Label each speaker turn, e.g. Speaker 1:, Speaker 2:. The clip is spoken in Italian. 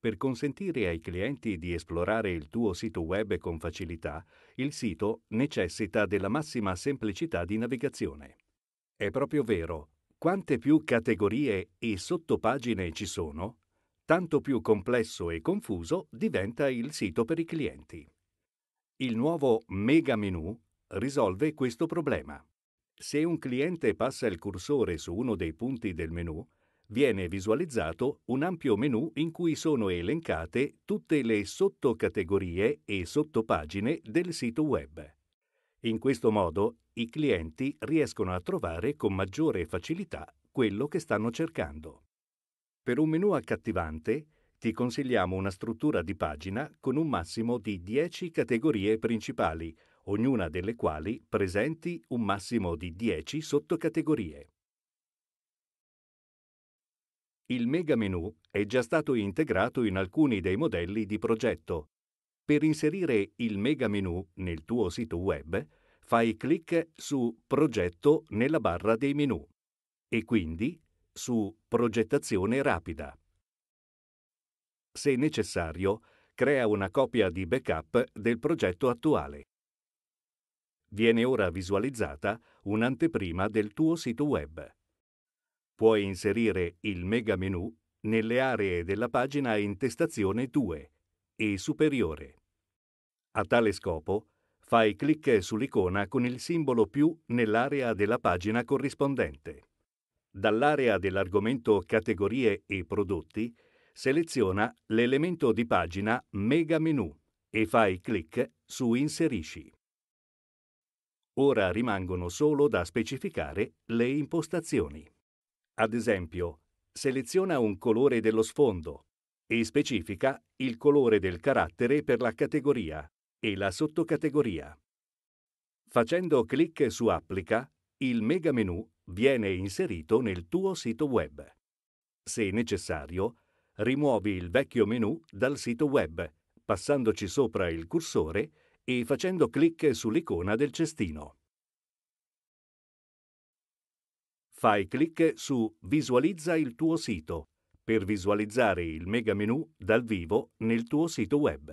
Speaker 1: Per consentire ai clienti di esplorare il tuo sito web con facilità, il sito necessita della massima semplicità di navigazione. È proprio vero, quante più categorie e sottopagine ci sono, tanto più complesso e confuso diventa il sito per i clienti. Il nuovo Mega Menu risolve questo problema. Se un cliente passa il cursore su uno dei punti del menu, viene visualizzato un ampio menu in cui sono elencate tutte le sottocategorie e sottopagine del sito web. In questo modo i clienti riescono a trovare con maggiore facilità quello che stanno cercando. Per un menu accattivante ti consigliamo una struttura di pagina con un massimo di 10 categorie principali, ognuna delle quali presenti un massimo di 10 sottocategorie. Il mega menu è già stato integrato in alcuni dei modelli di progetto. Per inserire il mega menu nel tuo sito web, fai clic su Progetto nella barra dei menu e quindi su Progettazione rapida. Se necessario, crea una copia di backup del progetto attuale. Viene ora visualizzata un'anteprima del tuo sito web. Puoi inserire il mega menu nelle aree della pagina Intestazione 2 e superiore. A tale scopo, fai clic sull'icona con il simbolo più nell'area della pagina corrispondente. Dall'area dell'argomento Categorie e prodotti, seleziona l'elemento di pagina Mega Menu e fai clic su Inserisci. Ora rimangono solo da specificare le impostazioni. Ad esempio, seleziona un colore dello sfondo e specifica il colore del carattere per la categoria e la sottocategoria. Facendo clic su Applica, il mega menu viene inserito nel tuo sito web. Se necessario, rimuovi il vecchio menu dal sito web, passandoci sopra il cursore e facendo clic sull'icona del cestino. Fai clic su Visualizza il tuo sito per visualizzare il mega menu dal vivo nel tuo sito web.